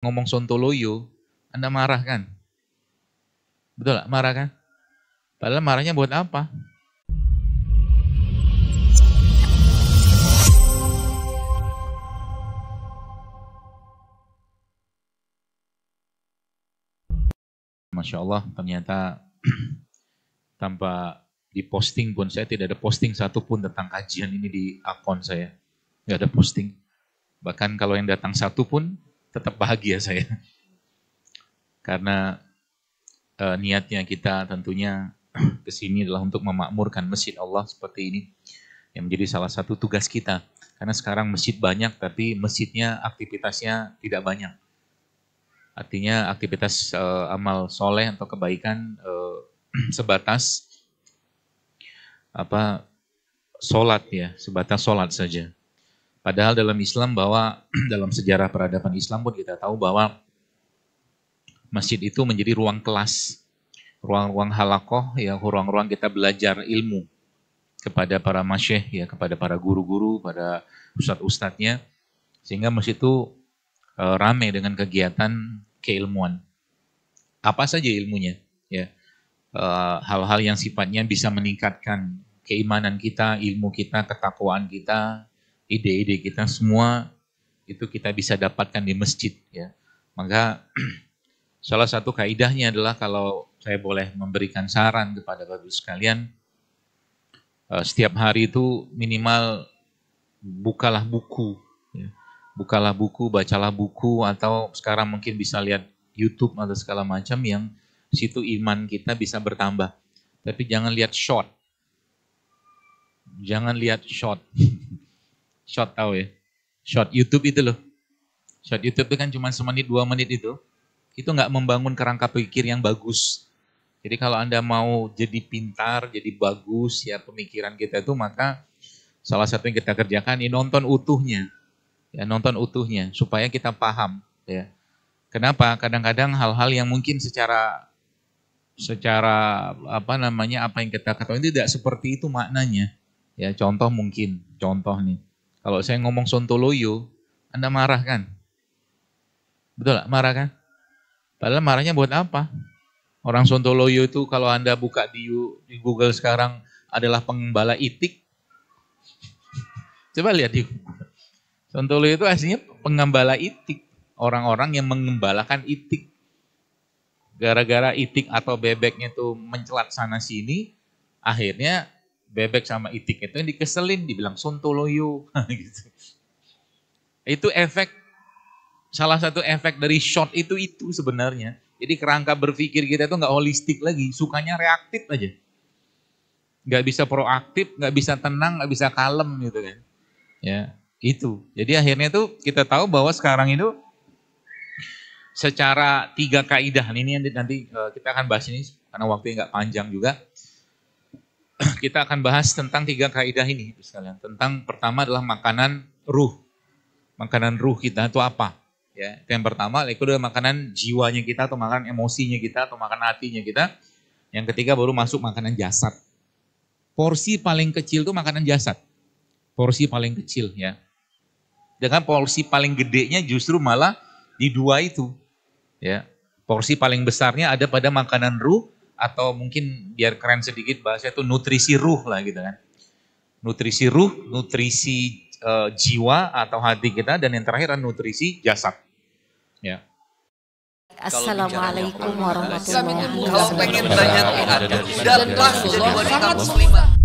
ngomong sontoloyo, Anda marah kan? Betul gak? Marah kan? Padahal marahnya buat apa? Masya Allah, ternyata tanpa diposting pun saya tidak ada posting satupun tentang kajian ini di akun saya. Tidak ada posting. Bahkan kalau yang datang satu pun tetap bahagia saya. Karena e, niatnya kita tentunya ke sini adalah untuk memakmurkan masjid Allah seperti ini yang menjadi salah satu tugas kita. Karena sekarang masjid banyak tapi masjidnya aktivitasnya tidak banyak. Artinya aktivitas e, amal soleh atau kebaikan e, sebatas apa solat ya, sebatas solat saja. Padahal dalam Islam bahwa dalam sejarah peradaban Islam pun kita tahu bahwa masjid itu menjadi ruang kelas, ruang-ruang halakoh, ya ruang-ruang kita belajar ilmu kepada para masyeh, ya kepada para guru-guru, pada ustadz-ustadznya, sehingga masjid itu e, ramai dengan kegiatan keilmuan. Apa saja ilmunya, ya e, hal-hal e, yang sifatnya bisa meningkatkan keimanan kita, ilmu kita, ketakwaan kita, ide-ide kita semua itu kita bisa dapatkan di masjid ya. Maka salah satu kaidahnya adalah kalau saya boleh memberikan saran kepada Bapak sekalian eh, setiap hari itu minimal bukalah buku ya. Bukalah buku, bacalah buku atau sekarang mungkin bisa lihat YouTube atau segala macam yang situ iman kita bisa bertambah. Tapi jangan lihat short. Jangan lihat short short tahu ya. Short YouTube itu loh. Short YouTube itu kan cuma semenit dua menit itu. Itu nggak membangun kerangka pikir yang bagus. Jadi kalau Anda mau jadi pintar, jadi bagus ya pemikiran kita itu maka salah satu yang kita kerjakan ini nonton utuhnya. Ya, nonton utuhnya supaya kita paham ya. Kenapa? Kadang-kadang hal-hal yang mungkin secara secara apa namanya apa yang kita ketahui tidak seperti itu maknanya. Ya, contoh mungkin, contoh nih. Kalau saya ngomong sontoloyo, Anda marah kan? Betul gak? Marah kan? Padahal marahnya buat apa? Orang sontoloyo itu kalau Anda buka di, di Google sekarang adalah pengembala itik. Coba lihat di Sontoloyo itu aslinya pengembala itik. Orang-orang yang mengembalakan itik. Gara-gara itik atau bebeknya itu mencelat sana sini, akhirnya bebek sama itik itu yang dikeselin dibilang sontoloyo gitu. Itu efek salah satu efek dari shot itu itu sebenarnya. Jadi kerangka berpikir kita itu nggak holistik lagi, sukanya reaktif aja. Nggak bisa proaktif, nggak bisa tenang, nggak bisa kalem gitu kan. Ya, itu. Jadi akhirnya tuh kita tahu bahwa sekarang itu secara tiga kaidah ini nanti, nanti eh, kita akan bahas ini karena waktunya nggak panjang juga kita akan bahas tentang tiga kaidah ini, sekalian. Tentang pertama adalah makanan ruh. Makanan ruh kita itu apa? Ya, itu yang pertama, itu adalah makanan jiwanya kita atau makanan emosinya kita atau makanan hatinya kita. Yang ketiga baru masuk makanan jasad. Porsi paling kecil itu makanan jasad. Porsi paling kecil ya. Dengan porsi paling gedenya justru malah di dua itu. Ya. Porsi paling besarnya ada pada makanan ruh atau mungkin biar keren sedikit bahasanya itu nutrisi ruh lah gitu kan. Nutrisi ruh, nutrisi uh, jiwa atau hati kita dan yang terakhir adalah nutrisi jasad. Ya. Assalamualaikum warahmatullahi wabarakatuh. Kalau pengen banyak dan langsung sangat muslimah.